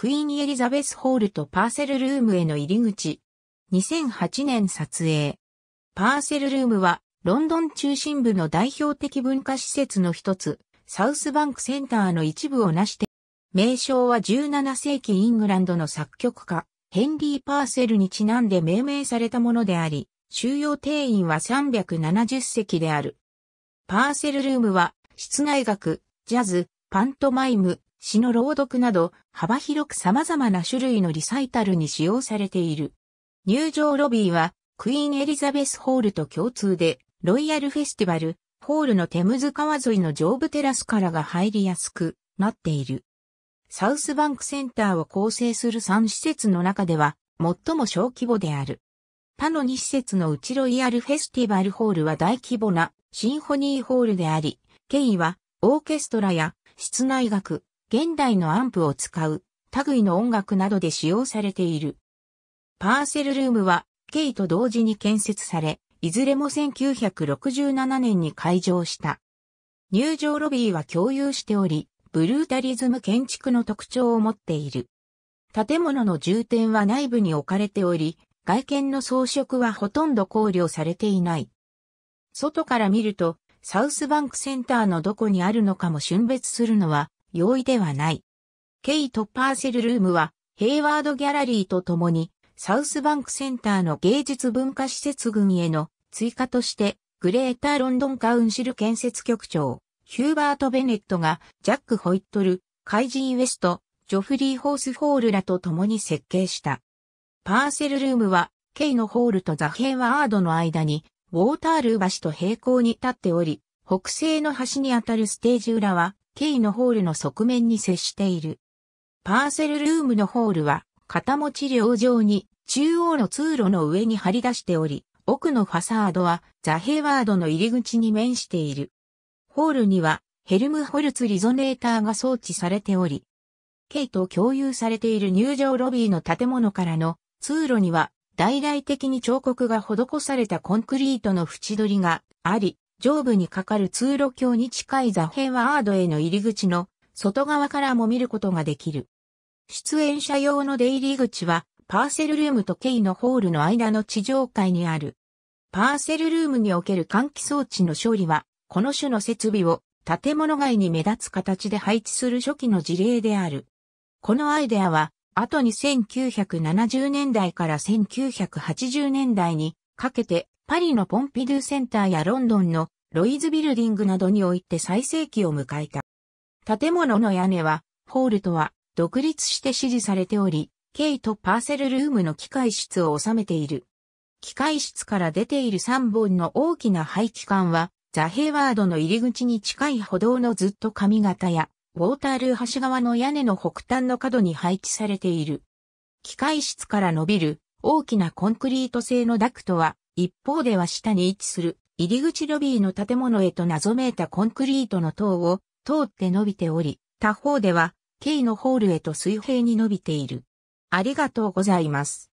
クイーンエリザベスホールとパーセルルームへの入り口。2008年撮影。パーセルルームは、ロンドン中心部の代表的文化施設の一つ、サウスバンクセンターの一部を成して、名称は17世紀イングランドの作曲家、ヘンリー・パーセルにちなんで命名されたものであり、収容定員は370席である。パーセルルームは、室内楽、ジャズ、パントマイム、詩の朗読など幅広く様々な種類のリサイタルに使用されている。入場ロビーはクイーンエリザベスホールと共通でロイヤルフェスティバルホールのテムズ川沿いの上部テラスからが入りやすくなっている。サウスバンクセンターを構成する3施設の中では最も小規模である。他の2施設のうちロイヤルフェスティバルホールは大規模なシンフォニーホールであり、ケイはオーケストラや室内楽、現代のアンプを使う、類の音楽などで使用されている。パーセルルームは、ケイと同時に建設され、いずれも1967年に開場した。入場ロビーは共有しており、ブルータリズム建築の特徴を持っている。建物の重点は内部に置かれており、外見の装飾はほとんど考慮されていない。外から見ると、サウスバンクセンターのどこにあるのかも瞬別するのは容易ではない。ケイト・パーセル・ルームは、ヘイワード・ギャラリーと共に、サウスバンクセンターの芸術文化施設群への追加として、グレーター・ロンドン・カウンシル建設局長、ヒューバート・ベネットが、ジャック・ホイットル、カイジー・ウェスト、ジョフリー・ホースホールらと共に設計した。パーセル・ルームは、ケイのホールとザ・ヘイワードの間に、ウォータールー橋と平行に立っており、北西の端にあたるステージ裏は、ケイのホールの側面に接している。パーセルルームのホールは、片持ち両上に、中央の通路の上に張り出しており、奥のファサードは、ザ・ヘイワードの入り口に面している。ホールには、ヘルムホルツリゾネーターが装置されており、ケイと共有されている入場ロビーの建物からの通路には、大々的に彫刻が施されたコンクリートの縁取りがあり、上部にかかる通路橋に近いザヘワードへの入り口の外側からも見ることができる。出演者用の出入り口は、パーセルルームとケイのホールの間の地上階にある。パーセルルームにおける換気装置の処理は、この種の設備を建物外に目立つ形で配置する初期の事例である。このアイデアは、後に1970年代から1980年代にかけて、パリのポンピドゥセンターやロンドンのロイズビルディングなどにおいて最盛期を迎えた。建物の屋根は、ホールとは独立して支持されており、ケイとパーセルルームの機械室を収めている。機械室から出ている3本の大きな排気管は、ザ・ヘイワードの入り口に近い歩道のずっと髪型や、ウォータールー橋側の屋根の北端の角に配置されている。機械室から伸びる大きなコンクリート製のダクトは、一方では下に位置する入り口ロビーの建物へと謎めいたコンクリートの塔を通って伸びており、他方では、K のホールへと水平に伸びている。ありがとうございます。